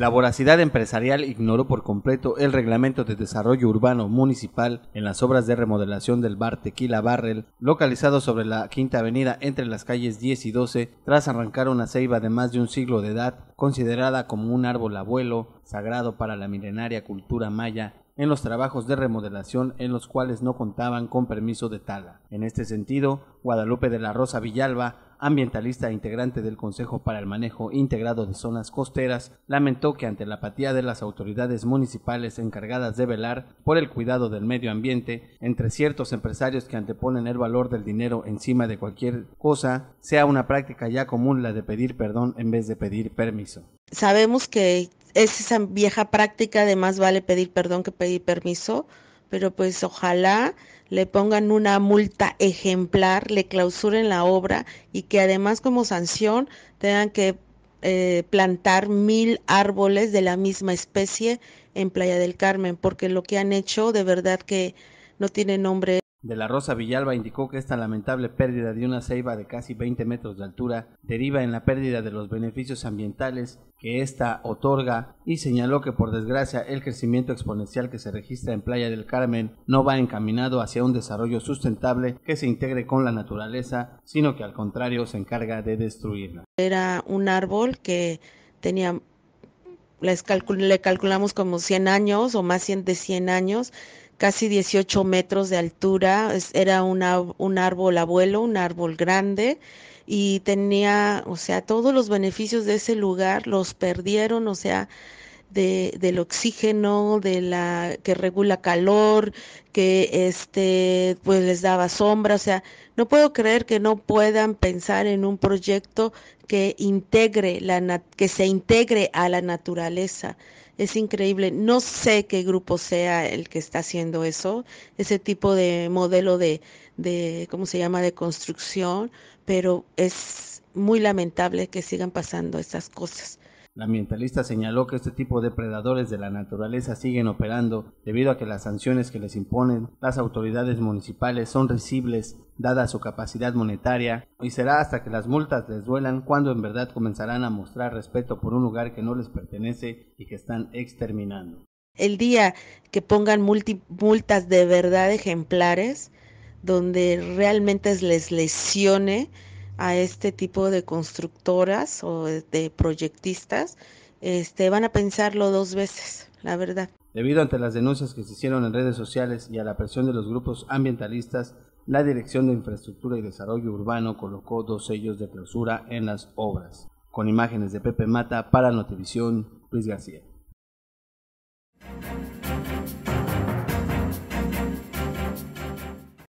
La voracidad empresarial ignoró por completo el reglamento de desarrollo urbano municipal en las obras de remodelación del bar Tequila Barrel, localizado sobre la Quinta Avenida entre las calles 10 y 12, tras arrancar una ceiba de más de un siglo de edad, considerada como un árbol abuelo, sagrado para la milenaria cultura maya en los trabajos de remodelación en los cuales no contaban con permiso de tala. En este sentido, Guadalupe de la Rosa Villalba, ambientalista e integrante del Consejo para el Manejo Integrado de Zonas Costeras, lamentó que ante la apatía de las autoridades municipales encargadas de velar por el cuidado del medio ambiente, entre ciertos empresarios que anteponen el valor del dinero encima de cualquier cosa, sea una práctica ya común la de pedir perdón en vez de pedir permiso. Sabemos que es esa vieja práctica además vale pedir perdón que pedir permiso, pero pues ojalá le pongan una multa ejemplar, le clausuren la obra y que además como sanción tengan que eh, plantar mil árboles de la misma especie en Playa del Carmen, porque lo que han hecho de verdad que no tiene nombre de la Rosa Villalba indicó que esta lamentable pérdida de una ceiba de casi 20 metros de altura deriva en la pérdida de los beneficios ambientales que ésta otorga y señaló que por desgracia el crecimiento exponencial que se registra en Playa del Carmen no va encaminado hacia un desarrollo sustentable que se integre con la naturaleza, sino que al contrario se encarga de destruirla. Era un árbol que tenía, le calculamos como 100 años o más de 100 años casi 18 metros de altura, era un árbol abuelo, un árbol grande y tenía, o sea, todos los beneficios de ese lugar los perdieron, o sea, de, del oxígeno, de la que regula calor, que este pues les daba sombra, o sea, no puedo creer que no puedan pensar en un proyecto que integre la que se integre a la naturaleza, es increíble. No sé qué grupo sea el que está haciendo eso, ese tipo de modelo de, de ¿cómo se llama?, de construcción, pero es muy lamentable que sigan pasando estas cosas. La ambientalista señaló que este tipo de predadores de la naturaleza siguen operando debido a que las sanciones que les imponen las autoridades municipales son risibles dada su capacidad monetaria y será hasta que las multas les duelan cuando en verdad comenzarán a mostrar respeto por un lugar que no les pertenece y que están exterminando. El día que pongan multas de verdad ejemplares, donde realmente les lesione, a este tipo de constructoras o de proyectistas, este, van a pensarlo dos veces, la verdad. Debido ante las denuncias que se hicieron en redes sociales y a la presión de los grupos ambientalistas, la Dirección de Infraestructura y Desarrollo Urbano colocó dos sellos de clausura en las obras, con imágenes de Pepe Mata para Notivisión, Luis García.